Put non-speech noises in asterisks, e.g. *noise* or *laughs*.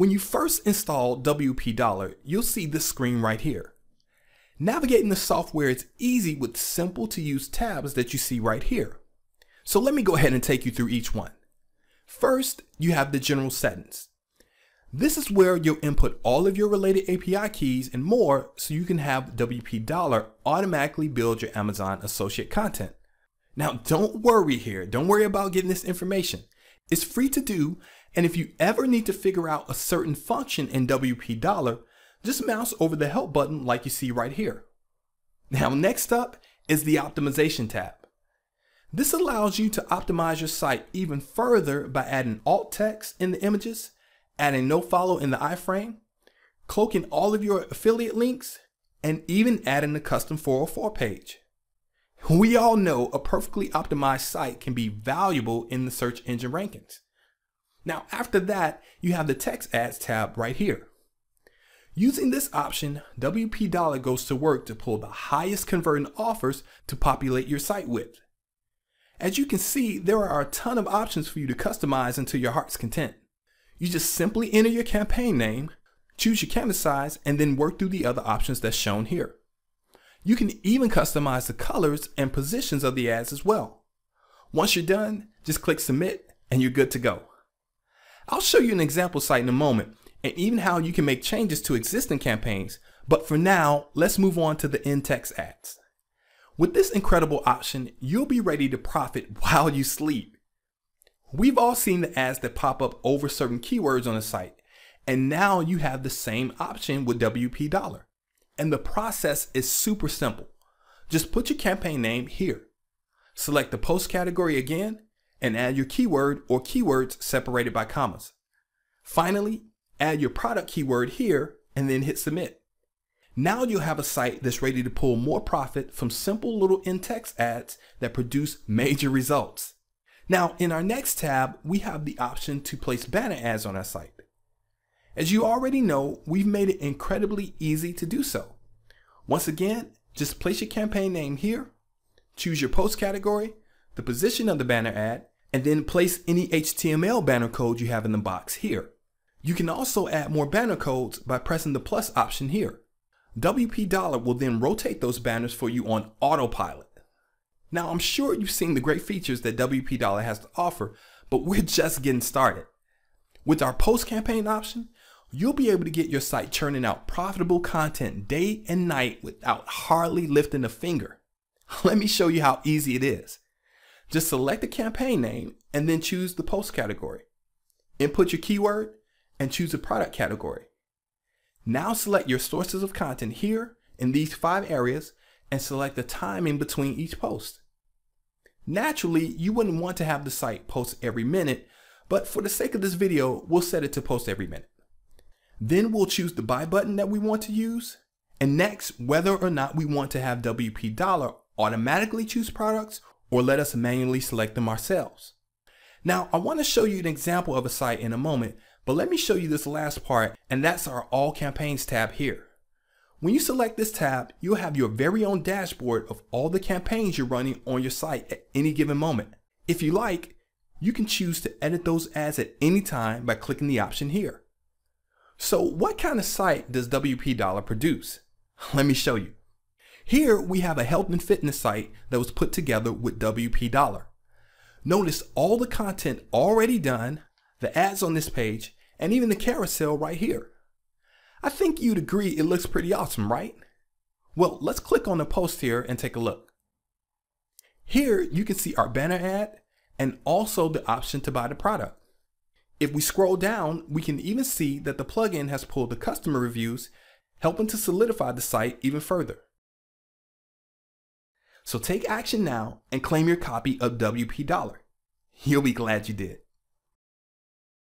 When you first install WP Dollar, you'll see this screen right here. Navigating the software is easy with simple to use tabs that you see right here. So let me go ahead and take you through each one. First, you have the general settings. This is where you'll input all of your related API keys and more so you can have WP Dollar automatically build your Amazon associate content. Now don't worry here, don't worry about getting this information. It's free to do, and if you ever need to figure out a certain function in WP Dollar, just mouse over the help button like you see right here. Now next up is the optimization tab. This allows you to optimize your site even further by adding alt text in the images, adding no follow in the iframe, cloaking all of your affiliate links, and even adding a custom 404 page. We all know a perfectly optimized site can be valuable in the search engine rankings. Now, after that, you have the text ads tab right here. Using this option, WP Dollar goes to work to pull the highest converting offers to populate your site with. As you can see, there are a ton of options for you to customize until your heart's content. You just simply enter your campaign name, choose your canvas size, and then work through the other options that's shown here. You can even customize the colors and positions of the ads as well. Once you're done, just click submit and you're good to go. I'll show you an example site in a moment and even how you can make changes to existing campaigns, but for now, let's move on to the in-text ads. With this incredible option, you'll be ready to profit *laughs* while you sleep. We've all seen the ads that pop up over certain keywords on a site, and now you have the same option with WP Dollar. And the process is super simple. Just put your campaign name here. Select the post category again and add your keyword or keywords separated by commas. Finally, add your product keyword here and then hit submit. Now you have a site that's ready to pull more profit from simple little in-text ads that produce major results. Now in our next tab, we have the option to place banner ads on our site. As you already know, we've made it incredibly easy to do so. Once again, just place your campaign name here, choose your post category, the position of the banner ad, and then place any HTML banner code you have in the box here. You can also add more banner codes by pressing the plus option here. WP Dollar will then rotate those banners for you on autopilot. Now I'm sure you've seen the great features that WP Dollar has to offer, but we're *laughs* just getting started. With our post campaign option, you'll be able to get your site churning out profitable content day and night without hardly lifting a finger. *laughs* Let me show you how easy it is. Just select a campaign name and then choose the post category. Input your keyword and choose a product category. Now select your sources of content here in these five areas and select the time in between each post. Naturally, you wouldn't want to have the site post every minute, but for the sake of this video, we'll set it to post every minute. Then we'll choose the buy button that we want to use. And next, whether or not we want to have WP Dollar automatically choose products or let us manually select them ourselves. Now, I wanna show you an example of a site in a moment, but let me show you this last part, and that's our All Campaigns tab here. When you select this tab, you'll have your very own dashboard of all the campaigns you're running on your site at any given moment. If you like, you can choose to edit those ads at any time by clicking the option here. So what kind of site does WP Dollar produce? Let me show you. Here we have a health and fitness site that was put together with WP Dollar. Notice all the content already done, the ads on this page, and even the carousel right here. I think you'd agree it looks pretty awesome, right? Well, let's click on the post here and take a look. Here you can see our banner ad and also the option to buy the product. If we scroll down, we can even see that the plugin has pulled the customer reviews, helping to solidify the site even further. So take action now and claim your copy of WP Dollar. You'll be glad you did.